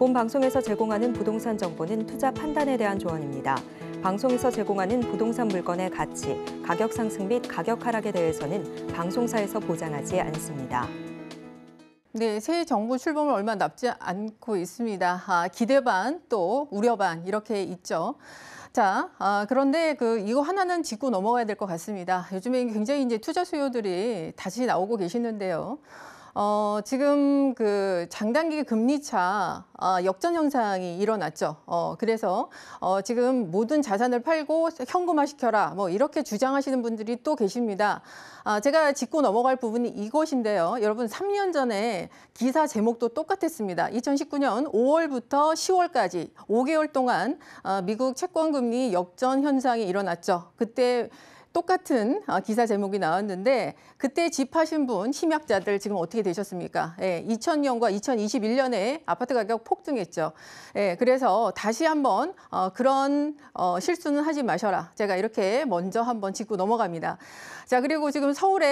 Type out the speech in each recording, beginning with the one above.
본 방송에서 제공하는 부동산 정보는 투자 판단에 대한 조언입니다. 방송에서 제공하는 부동산 물건의 가치, 가격 상승 및 가격 하락에 대해서는 방송사에서 보장하지 않습니다. 네, 새 정부 출범을 얼마 남지 않고 있습니다. 아, 기대 반, 또 우려 반 이렇게 있죠. 자, 아, 그런데 그 이거 하나는 짚고 넘어가야 될 것 같습니다. 요즘에 굉장히 이제 투자 수요들이 다시 나오고 계시는데요. 어, 지금 그 장단기 금리차 어, 역전 현상이 일어났죠. 어, 그래서 어, 지금 모든 자산을 팔고 현금화 시켜라. 뭐 이렇게 주장하시는 분들이 또 계십니다. 아, 제가 짚고 넘어갈 부분이 이것인데요. 여러분 3년 전에 기사 제목도 똑같았습니다. 2019년 5월부터 10월까지 5개월 동안 어, 미국 채권 금리 역전 현상이 일어났죠. 그때 똑같은 어, 기사 제목이 나왔는데 그때 집하신 분 심약자들 지금 어떻게 되셨습니까? 예, 2000년과 2021년에 아파트 가격 폭등했죠. 예, 그래서 다시 한번 어, 그런 어, 실수는 하지 마셔라. 제가 이렇게 먼저 한번 짚고 넘어갑니다. 자 그리고 지금 서울에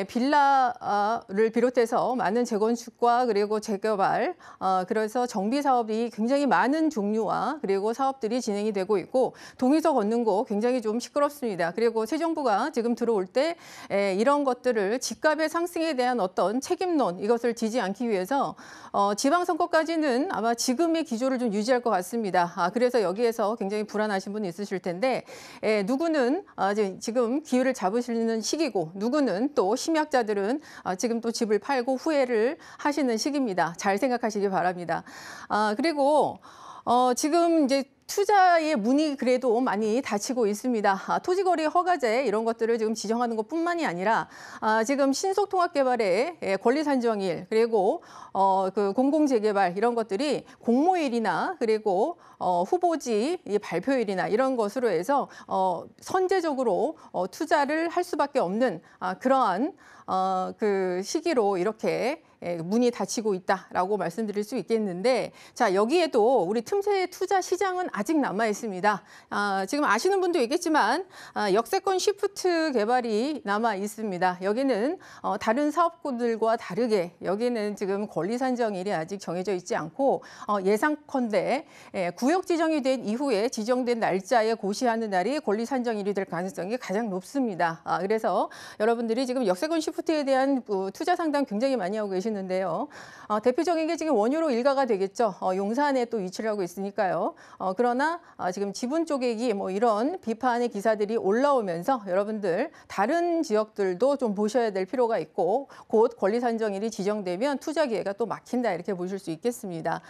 예, 빌라를 비롯해서 많은 재건축과 그리고 재개발 어, 그래서 정비 사업이 굉장히 많은 종류와 그리고 사업들이 진행이 되고 있고 동의서 걷는 곳 굉장히 좀 시끄럽습니다. 그리고 최 정부가 지금 들어올 때 에, 이런 것들을 집값의 상승에 대한 어떤 책임론 이것을 지지 않기 위해서 어, 지방선거까지는 아마 지금의 기조를 좀 유지할 것 같습니다. 아, 그래서 여기에서 굉장히 불안하신 분이 있으실 텐데 에, 누구는 아, 지금 기회를 잡으시는 시기고 누구는 또 심약자들은 아, 지금 또 집을 팔고 후회를 하시는 시기입니다. 잘 생각하시기 바랍니다. 아, 그리고 어, 지금 이제 투자의 문이 그래도 많이 닫히고 있습니다. 아, 토지거리 허가제 이런 것들을 지금 지정하는 것뿐만이 아니라 아, 지금 신속통합개발의 예, 권리산정일 그리고 어, 그 공공재개발 이런 것들이 공모일이나 그리고 어, 후보지 발표일이나 이런 것으로 해서 어, 선제적으로 어, 투자를 할 수밖에 없는 아, 그러한 어, 그 시기로 이렇게 예, 문이 닫히고 있다라고 말씀드릴 수 있겠는데 자 여기에도 우리 틈새 투자 시장은 아직 남아 있습니다. 아, 지금 아시는 분도 있겠지만 아, 역세권 시프트 개발이 남아 있습니다. 여기는 어, 다른 사업구들과 다르게 여기는 지금 권리 산정일이 아직 정해져 있지 않고 어, 예상컨대 예, 구역 지정이 된 이후에 지정된 날짜에 고시하는 날이 권리 산정일이 될 가능성이 가장 높습니다. 아, 그래서 여러분들이 지금 역세권 시프트에 대한 어, 투자 상담 굉장히 많이 하고 계신. 보시는데요. 어, 대표적인 게 지금 원유로 일가가 되겠죠. 어, 용산에 또 위치를 하고 있으니까요. 어, 그러나 어, 지금 지분 쪼개기 뭐 이런 비판의 기사들이 올라오면서 여러분들 다른 지역들도 좀 보셔야 될 필요가 있고 곧 권리 산정일이 지정되면 투자 기회가 또 막힌다 이렇게 보실 수 있겠습니다.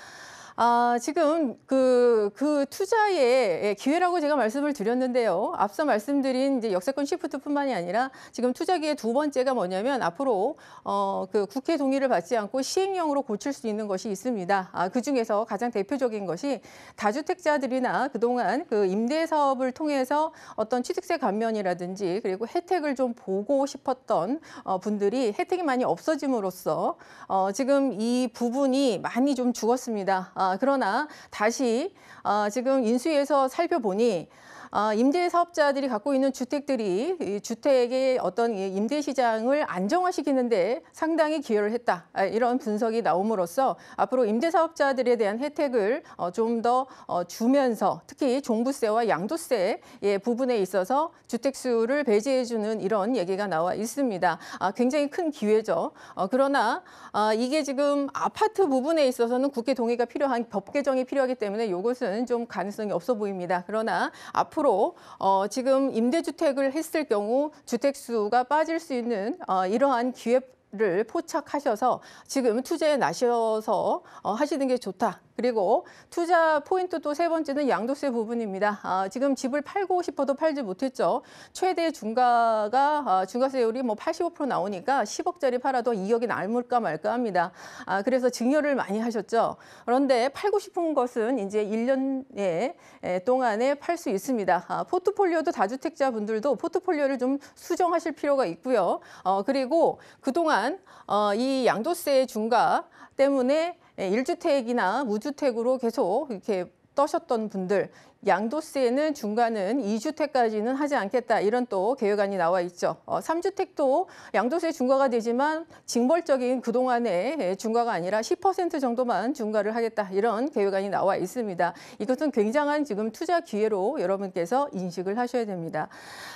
아, 지금 그, 그 투자의 예, 기회라고 제가 말씀을 드렸는데요. 앞서 말씀드린 이제 역세권 시프트뿐만이 아니라 지금 투자기의 두 번째가 뭐냐면 앞으로 어, 그 국회 동의를 받지 않고 시행령으로 고칠 수 있는 것이 있습니다. 아, 그 중에서 가장 대표적인 것이 다주택자들이나 그동안 그 임대 사업을 통해서 어떤 취득세 감면이라든지 그리고 혜택을 좀 보고 싶었던 어, 분들이 혜택이 많이 없어짐으로써 어, 지금 이 부분이 많이 좀 죽었습니다. 아, 아, 그러나 다시 어, 지금 인수위에서 살펴보니 아, 임대 사업자들이 갖고 있는 주택들이 이 주택의 어떤 임대 시장을 안정화시키는데 상당히 기여를 했다. 아, 이런 분석이 나옴으로써 앞으로 임대 사업자들에 대한 혜택을 어, 좀 더 어, 주면서 특히 종부세와 양도세 부분에 있어서 주택수를 배제해 주는 이런 얘기가 나와 있습니다. 아, 굉장히 큰 기회죠. 어, 그러나 아, 이게 지금 아파트 부분에 있어서는 국회 동의가 필요한 법 개정이 필요하기 때문에 이것은 좀 가능성이 없어 보입니다. 그러나 앞으로 앞으로 어, 지금 임대주택을 했을 경우 주택수가 빠질 수 있는 어, 이러한 기회 를 포착하셔서 지금 투자에 나셔서 어, 하시는 게 좋다 그리고 투자 포인트 또 세 번째는 양도세 부분입니다. 아, 지금 집을 팔고 싶어도 팔지 못했죠. 최대 중가가 아, 중과세율이 뭐 85% 나오니까 10억짜리 팔아도 2억이 남을까 말까 합니다. 아, 그래서 증여를 많이 하셨죠. 그런데 팔고 싶은 것은 이제 1년 에 예, 예, 동안에 팔 수 있습니다. 아, 포트폴리오도 다주택자분들도 포트폴리오를 좀 수정하실 필요가 있고요. 어, 그리고 그동안 어, 이 양도세 중과 때문에 1주택이나 예, 무주택으로 계속 이렇게 떠셨던 분들 양도세는 중간은 2주택까지는 하지 않겠다 이런 또 계획안이 나와 있죠. 어, 3주택도 양도세 중과가 되지만 징벌적인 그동안의 예, 중과가 아니라 10% 정도만 중과를 하겠다 이런 계획안이 나와 있습니다. 이것은 굉장한 지금 투자 기회로 여러분께서 인식을 하셔야 됩니다.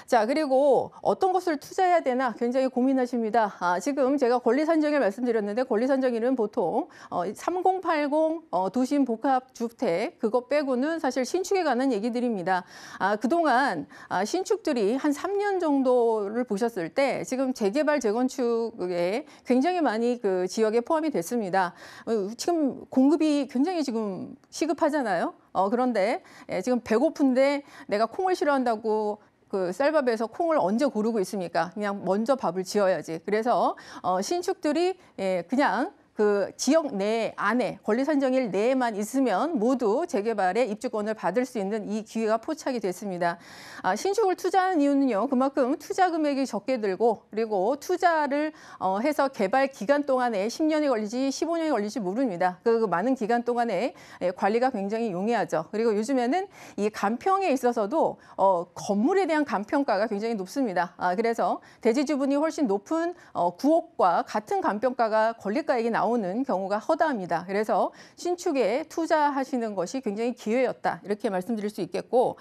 자 그리고 어떤 것을 투자해야 되나 굉장히 고민하십니다. 아, 지금 제가 권리산정일 말씀드렸는데 권리산정일은 보통 어, 3080 어, 도심 복합주택 그것 빼 빼고는 사실 신축에 관한 얘기들입니다. 아, 그동안 아, 신축들이 한 3년 정도를 보셨을 때 지금 재개발, 재건축에 굉장히 많이 그 지역에 포함이 됐습니다. 어, 지금 공급이 굉장히 지금 시급하잖아요. 어, 그런데 예, 지금 배고픈데 내가 콩을 싫어한다고 그 쌀밥에서 콩을 언제 고르고 있습니까? 그냥 먼저 밥을 지어야지. 그래서 어, 신축들이 예, 그냥 그 지역 내 안에 권리 선정일 내에만 있으면 모두 재개발에 입주권을 받을 수 있는 이 기회가 포착이 됐습니다. 아, 신축을 투자는 이유는요. 그만큼 투자 금액이 적게 들고 그리고 투자를 어, 해서 개발 기간 동안에 10년이 걸리지 15년이 걸리지 모릅니다. 그, 그 많은 기간 동안에 예, 관리가 굉장히 용이하죠. 그리고 요즘에는 이 간평에 있어서도 어, 건물에 대한 간평가가 굉장히 높습니다. 아, 그래서 대지 지분이 훨씬 높은 어, 구옥과 같은 간평가가 권리가액이 나옵니다. 나오는 경우가 허다합니다. 그래서 신축에 투자하시는 것이 굉장히 기회였다 이렇게 말씀드릴 수 있겠고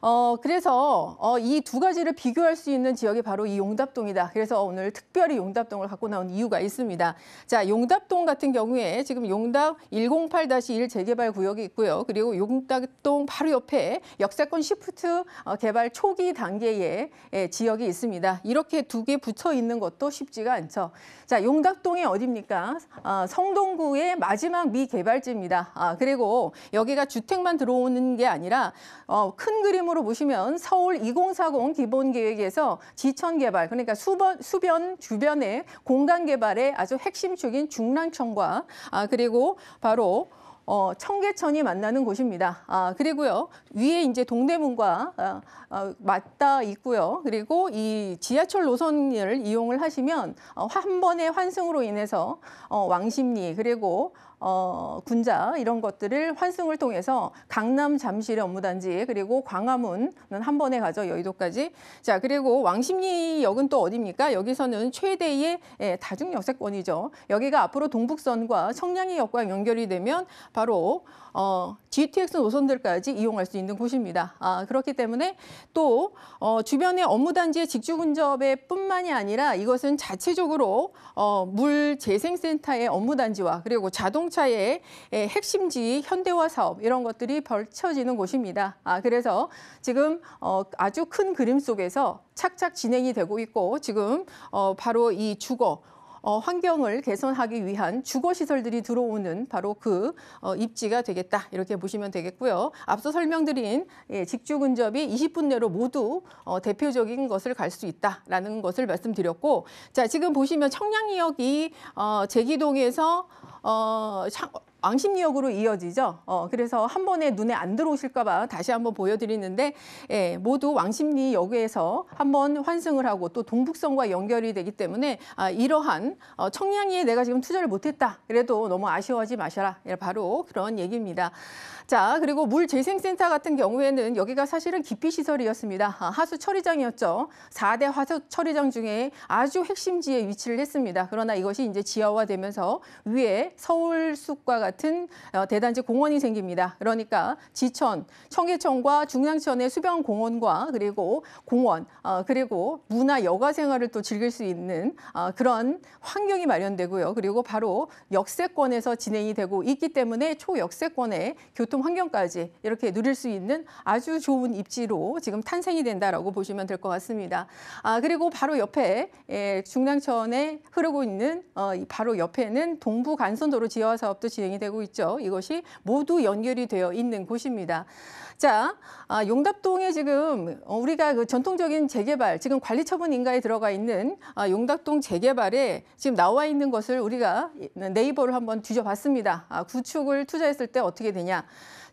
어, 그래서 어, 이 두 가지를 비교할 수 있는 지역이 바로 이 용답동이다. 그래서 오늘 특별히 용답동을 갖고 나온 이유가 있습니다. 자, 용답동 같은 경우에 지금 용답 108-1 재개발 구역이 있고요. 그리고 용답동 바로 옆에 역세권 시프트 어, 개발 초기 단계의 예, 지역이 있습니다. 이렇게 두 개 붙어 있는 것도 쉽지가 않죠. 자, 용답동이 어딥니까 아, 성동구의 마지막 미개발지입니다. 아, 그리고 여기가 주택만 들어오는 게 아니라 어, 큰 그림 그림으로 보시면 서울 2040 기본계획에서 지천개발, 그러니까 수변, 수변 주변의 공간개발의 아주 핵심축인 중랑천과 아, 그리고 바로 어, 청계천이 만나는 곳입니다. 아, 그리고요, 위에 이제 동대문과 아, 아, 맞다 있고요. 그리고 이 지하철 노선을 이용을 하시면 어, 한 번의 환승으로 인해서 어, 왕십리, 그리고 어, 군자 이런 것들을 환승을 통해서 강남 잠실의 업무단지 그리고 광화문은 한 번에 가죠 여의도까지 자 그리고 왕십리역은 또 어디입니까 여기서는 최대의 예, 다중 역세권이죠 여기가 앞으로 동북선과 청량리역과 연결이 되면 바로 어, GTX 노선들까지 이용할 수 있는 곳입니다 아 그렇기 때문에 또 어, 주변의 업무단지의 직주근접에 뿐만이 아니라 이것은 자체적으로 어, 물재생센터의 업무단지와 그리고 자동 자동차의 예, 핵심지 현대화 사업 이런 것들이 벌쳐지는 곳입니다. 아, 그래서 지금 어, 아주 큰 그림 속에서 착착 진행이 되고 있고 지금 어, 바로 이 주거 어, 환경을 개선하기 위한 주거시설들이 들어오는 바로 그 어, 입지가 되겠다 이렇게 보시면 되겠고요. 앞서 설명드린 예, 직주근접이 20분 내로 모두 어, 대표적인 것을 갈 수 있다라는 것을 말씀드렸고 자 지금 보시면 청량리역이 어, 제기동에서 어, 왕십리역으로 이어지죠. 어, 그래서 한 번에 눈에 안 들어오실까 봐 다시 한번 보여드리는데 예, 모두 왕십리역에서 한번 환승을 하고 또 동북선과 연결이 되기 때문에 아, 이러한 어, 청량리에 내가 지금 투자를 못했다. 그래도 너무 아쉬워하지 마셔라. 예, 바로 그런 얘기입니다. 자 그리고 물재생센터 같은 경우에는 여기가 사실은 기피시설이었습니다. 아, 하수 처리장이었죠. 4대 화수 처리장 중에 아주 핵심지에 위치를 했습니다. 그러나 이것이 이제 지하화되면서 위에 서울숲과 같은 같은 어, 대단지 공원이 생깁니다. 그러니까 지천, 청계천과 중랑천의 수변 공원과 그리고 공원 어, 그리고 문화 여가 생활을 또 즐길 수 있는 어, 그런 환경이 마련되고요. 그리고 바로 역세권에서 진행이 되고 있기 때문에 초역세권의 교통 환경까지 이렇게 누릴 수 있는 아주 좋은 입지로 지금 탄생이 된다라고 보시면 될 것 같습니다. 아 그리고 바로 옆에 예, 중랑천에 흐르고 있는 어, 바로 옆에는 동부 간선도로 지하 사업도 진행이 되고 있죠. 이것이 모두 연결이 되어 있는 곳입니다. 자, 아, 용답동에 지금 어, 우리가 그 전통적인 재개발, 지금 관리처분 인가에 들어가 있는 아, 용답동 재개발에 지금 나와 있는 것을 우리가 네이버로 한번 뒤져봤습니다. 아, 구축을 투자했을 때 어떻게 되냐.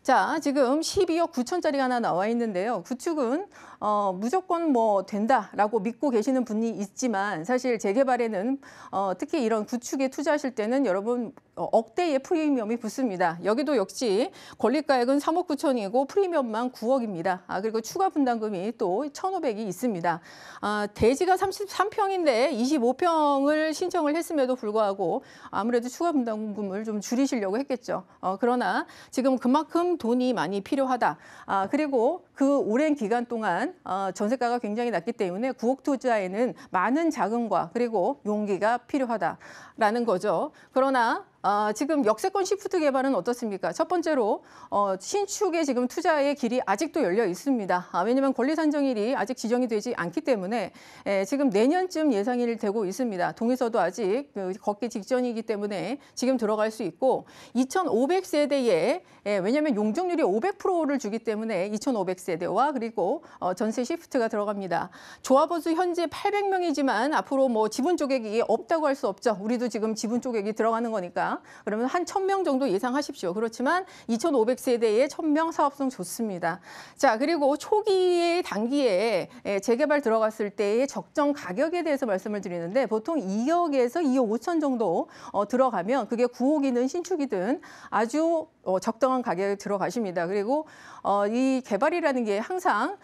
자, 지금 12억 9천짜리가 하나 나와 있는데요. 구축은 어, 무조건 뭐 된다라고 믿고 계시는 분이 있지만 사실 재개발에는 어, 특히 이런 구축에 투자하실 때는 여러분 어, 억대의 프리미엄이 붙습니다. 여기도 역시 권리가액은 3억 9천이고 프리미엄만 9억입니다. 아, 그리고 추가 분담금이 또 1,500이 있습니다. 아, 대지가 33평인데 25평을 신청을 했음에도 불구하고 아무래도 추가 분담금을 좀 줄이시려고 했겠죠. 어, 그러나 지금 그만큼 돈이 많이 필요하다. 아, 그리고 그 오랜 기간 동안 하지만 어, 전세가가 굉장히 낮기 때문에 9억 투자에는 많은 자금과 그리고 용기가 필요하다라는 거죠. 그러나 아, 지금 역세권 시프트 개발은 어떻습니까? 첫 번째로 어, 신축에 지금 투자의 길이 아직도 열려 있습니다. 아, 왜냐하면 권리 산정일이 아직 지정이 되지 않기 때문에 에, 예, 지금 내년쯤 예상이 되고 있습니다. 동에서도 아직 그, 걷기 직전이기 때문에 지금 들어갈 수 있고 2,500세대에 예, 왜냐하면 용적률이 500%를 주기 때문에 2,500세대와 그리고 어, 전세 시프트가 들어갑니다. 조합원수 현재 800명이지만 앞으로 뭐 지분 쪼개기 없다고 할 수 없죠. 우리도 지금 지분 쪼개기 들어가는 거니까. 합니다. 그러면 한 천 명 정도 예상하십시오. 그렇지만 2,500세대에 천명 사업성 좋습니다. 자, 그리고 초기의 단기에 재개발 들어갔을 때의 적정 가격에 대해서 말씀을 드리는데 보통 2억에서 2억 5천 정도 어, 들어가면 그게 9억이든 신축이든 아주 어, 적당한 가격에 들어가십니다. 그리고 어, 이 개발이라는 게 항상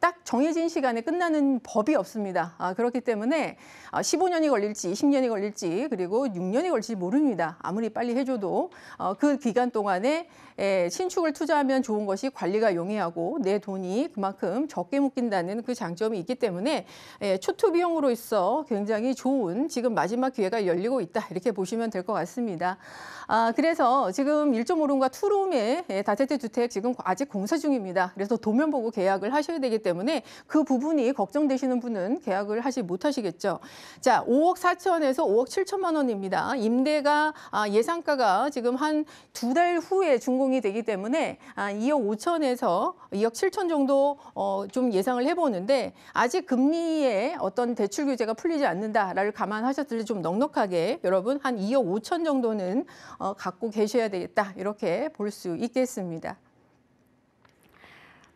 딱 정해진 시간에 끝나는 법이 없습니다. 아, 그렇기 때문에 15년이 아, 걸릴지 20년이 걸릴지 그리고 6년이 걸릴지 모릅니다. 아무리 빨리 해줘도 어, 그 기간 동안에 에, 신축을 투자하면 좋은 것이 관리가 용이하고 내 돈이 그만큼 적게 묶인다는 그 장점이 있기 때문에 에, 초투 비용으로 있어 굉장히 좋은 지금 마지막 기회가 열리고 있다. 이렇게 보시면 될 것 같습니다. 아, 그래서 지금 1.5룸과 2룸의 다세대 주택 지금 아직 공사 중입니다. 그래서 도면 보고 계약을 하셔야 되기 때문에 그 부분이 걱정되시는 분은 계약을 하지 못하시겠죠. 자, 5억 4천에서 5억 7천만 원입니다. 임대가 아, 예상가가 지금 한 두 달 후에 준공이 되기 때문에 아, 2억 5천에서 2억 7천 정도 어, 좀 예상을 해보는데 아직 금리에 어떤 대출 규제가 풀리지 않는다를 감안하셨을 때 좀 넉넉하게 여러분 한 2억 5천 정도는 어, 갖고 계셔야 되겠다 이렇게 볼 수 있겠습니다.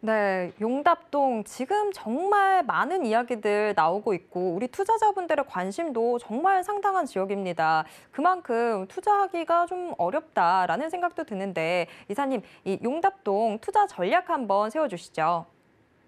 네, 용답동 지금 정말 많은 이야기들 나오고 있고 우리 투자자분들의 관심도 정말 상당한 지역입니다. 그만큼 투자하기가 좀 어렵다라는 생각도 드는데 이사님, 이 용답동 투자 전략 한번 세워주시죠.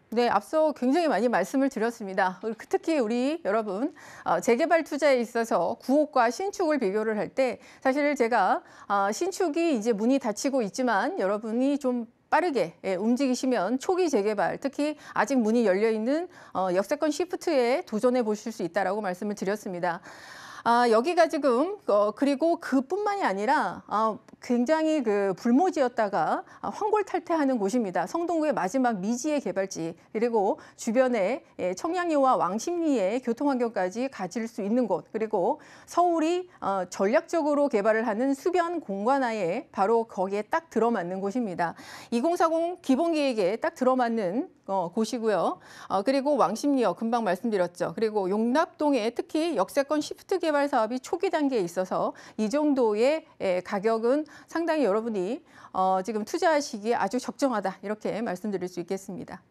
네, 앞서 굉장히 많이 말씀을 드렸습니다. 그 특히 우리 여러분 어, 재개발 투자에 있어서 구옥과 신축을 비교를 할 때 사실 제가 아, 신축이 이제 문이 닫히고 있지만 여러분이 좀 빠르게 예, 움직이시면 초기 재개발, 특히 아직 문이 열려 있는 어, 역세권 시프트에 도전해 보실 수 있다라고 말씀을 드렸습니다. 아, 여기가 지금 어, 그리고 그뿐만이 아니라 아, 굉장히 그 불모지였다가 아, 황골탈퇴하는 곳입니다. 성동구의 마지막 미지의 개발지 그리고 주변에 예, 청량리와 왕십리의 교통환경까지 가질 수 있는 곳 그리고 서울이 어, 전략적으로 개발을 하는 수변 공간하에 바로 거기에 딱 들어맞는 곳입니다. 2040 기본계획에 딱 들어맞는 어, 곳이고요. 어, 그리고 왕십리역 금방 말씀드렸죠. 그리고 용납동에 특히 역세권 시프트 개발 사업이 초기 단계에 있어서 이 정도의 에, 예, 가격은 상당히 여러분이 어, 지금 투자하시기에 아주 적정하다 이렇게 말씀드릴 수 있겠습니다.